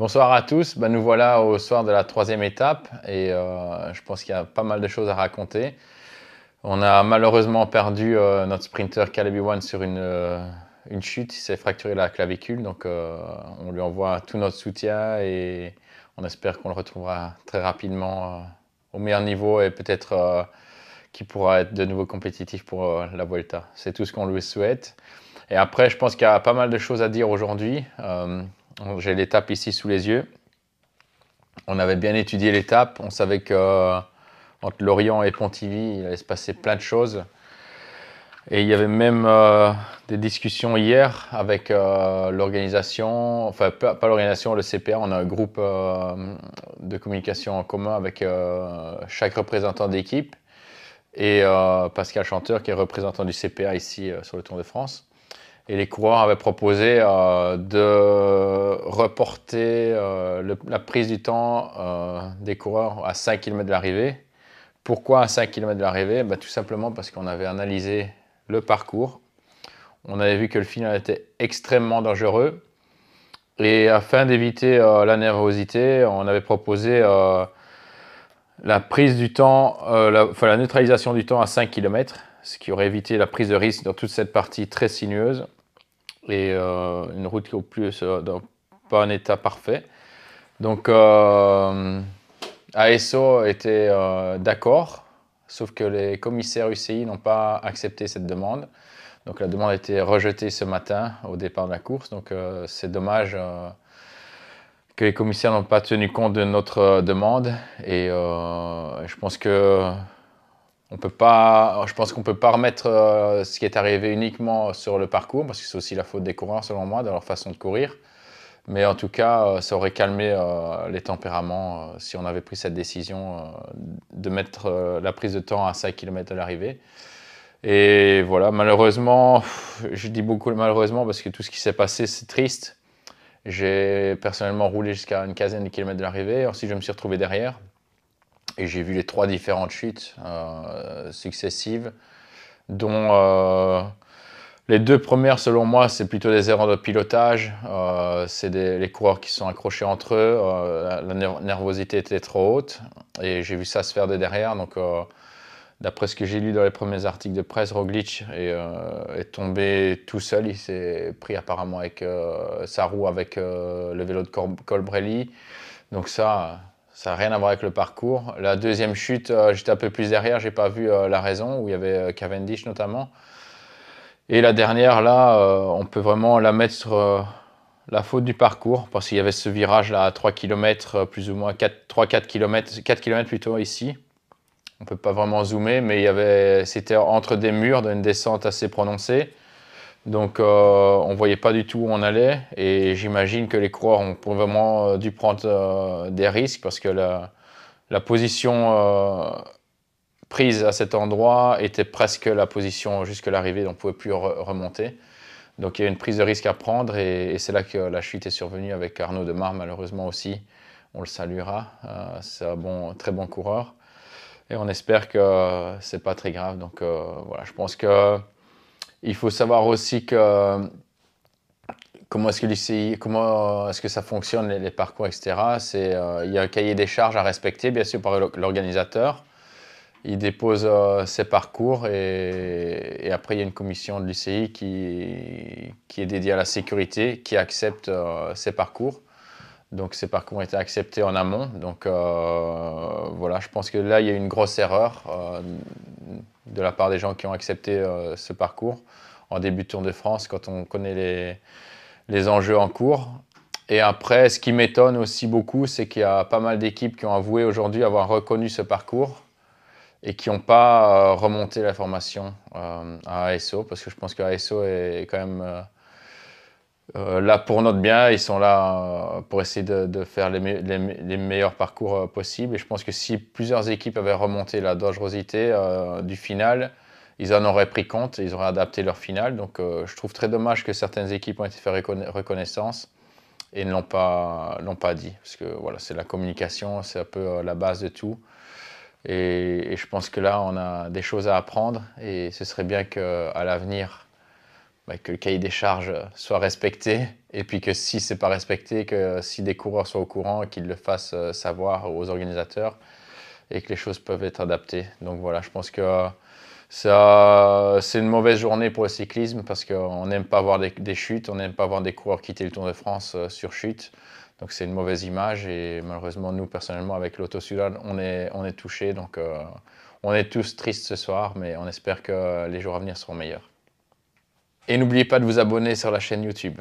Bonsoir à tous, ben, nous voilà au soir de la troisième étape et euh, je pense qu'il y a pas mal de choses à raconter. On a malheureusement perdu euh, notre sprinter Caleb One sur une, euh, une, chute, il s'est fracturé la clavicule, donc on lui envoie tout notre soutien et on espère qu'on le retrouvera très rapidement au meilleur niveau et peut-être qu'il pourra être de nouveau compétitif pour la Vuelta. C'est tout ce qu'on lui souhaite. Et après, je pense qu'il y a pas mal de choses à dire aujourd'hui. J'ai l'étape ici sous les yeux. On avait bien étudié l'étape. On savait que euh, entre Lorient et Pontivy, il allait se passer plein de choses. Et il y avait même euh, des discussions hier avec euh, l'organisation, enfin pas, l'organisation, le CPA, on a un groupe de communication en commun avec chaque représentant d'équipe et Pascal Chanteur qui est représentant du CPA ici sur le Tour de France. Et les coureurs avaient proposé euh, de reporter euh, la prise du temps euh, des coureurs à 5 km de l'arrivée. Pourquoi à 5 km de l'arrivée bah, Tout simplement parce qu'on avait analysé le parcours. On avait vu que le final était extrêmement dangereux. Et afin d'éviter la nervosité, on avait proposé la prise du temps, la neutralisation du temps à 5 km, ce qui aurait évité la prise de risque dans toute cette partie très sinueuse et euh, une route qui n'est au plus euh, pas un état parfait. Donc euh, ASO était d'accord, sauf que les commissaires UCI n'ont pas accepté cette demande. Donc la demande a été rejetée ce matin au départ de la course. Donc c'est dommage que les commissaires n'ont pas tenu compte de notre demande. Et je pense que on peut pas, je pense qu'on ne peut pas remettre euh, ce qui est arrivé uniquement sur le parcours, parce que c'est aussi la faute des coureurs, selon moi, dans leur façon de courir. Mais en tout cas, euh, ça aurait calmé euh, les tempéraments si on avait pris cette décision de mettre la prise de temps à 5 km à l'arrivée. Et voilà, malheureusement, je dis beaucoup malheureusement parce que tout ce qui s'est passé, c'est triste. J'ai personnellement roulé jusqu'à une quinzaine de kilomètres de l'arrivée. si je me suis retrouvé derrière. Et j'ai vu les trois différentes chutes euh, successives, dont euh, les deux premières, selon moi, c'est plutôt des erreurs de pilotage. Euh, c'est les coureurs qui sont accrochés entre eux. La, nervosité était trop haute. Et j'ai vu ça se faire des derrière. Donc, d'après ce que j'ai lu dans les premiers articles de presse, Roglic est, est tombé tout seul. Il s'est pris apparemment avec sa roue, avec le vélo de Colbrelli. Donc ça, ça n'a rien à voir avec le parcours. La deuxième chute, euh, j'étais un peu plus derrière, j'ai pas vu euh, la raison, où il y avait euh, Cavendish notamment. Et la dernière, là, on peut vraiment la mettre sur la faute du parcours, parce qu'il y avait ce virage là à 3 km, plus ou moins 3-4 km, 4 km plutôt ici. On ne peut pas vraiment zoomer, mais il y avait, c'était entre des murs une descente assez prononcée. Donc euh, on voyait pas du tout où on allait et j'imagine que les coureurs ont vraiment euh, dû prendre euh, des risques parce que la, position prise à cet endroit était presque la position jusque l'arrivée, on ne pouvait plus remonter. Donc il y a une prise de risque à prendre et, c'est là que la chute est survenue avec Arnaud Demar malheureusement aussi. On le saluera, c'est un bon, très bon coureur et on espère que c'est pas très grave. Donc voilà, je pense que il faut savoir aussi que comment est-ce que l'ICI, comment euh, est-ce que ça fonctionne les, parcours, etc. C'est euh, il y a un cahier des charges à respecter, bien sûr, par l'organisateur. Il dépose euh, ses parcours et, après il y a une commission de l'ICI qui, qui est dédiée à la sécurité, qui accepte ses ces parcours. Donc ces parcours ont été acceptés en amont. Donc voilà, je pense que là il y a une grosse erreur de la part des gens qui ont accepté euh, ce parcours en début de Tour de France quand on connaît les, les enjeux en cours. Et après, ce qui m'étonne aussi beaucoup, c'est qu'il y a pas mal d'équipes qui ont avoué aujourd'hui avoir reconnu ce parcours et qui n'ont pas euh, remonté la formation euh, à ASO, parce que je pense que ASO est quand même euh, là pour notre bien, ils sont là euh, pour essayer de, faire les, meilleurs parcours euh, possibles. Et je pense que si plusieurs équipes avaient remonté la dangerosité du final, ils en auraient pris compte ils auraient adapté leur final. Donc je trouve très dommage que certaines équipes ont été fait reconnaissance et ne l'ont pas, pas dit. Parce que voilà, c'est la communication, c'est un peu la base de tout. Et, et je pense que là, on a des choses à apprendre et ce serait bien qu'à l'avenir, bah, que le cahier des charges soit respecté et puis que si c'est pas respecté, que si des coureurs sont au courant, qu'ils le fassent euh, savoir aux organisateurs et que les choses peuvent être adaptées. Donc voilà, je pense que ça, c'est une mauvaise journée pour le cyclisme parce qu'on n'aime pas voir des, chutes, on n'aime pas voir des coureurs quitter le Tour de France euh, sur chute. Donc c'est une mauvaise image et malheureusement nous personnellement avec l'Auto on est, on est touchés donc euh, on est tous tristes ce soir mais on espère que les jours à venir seront meilleurs. Et n'oubliez pas de vous abonner sur la chaîne YouTube.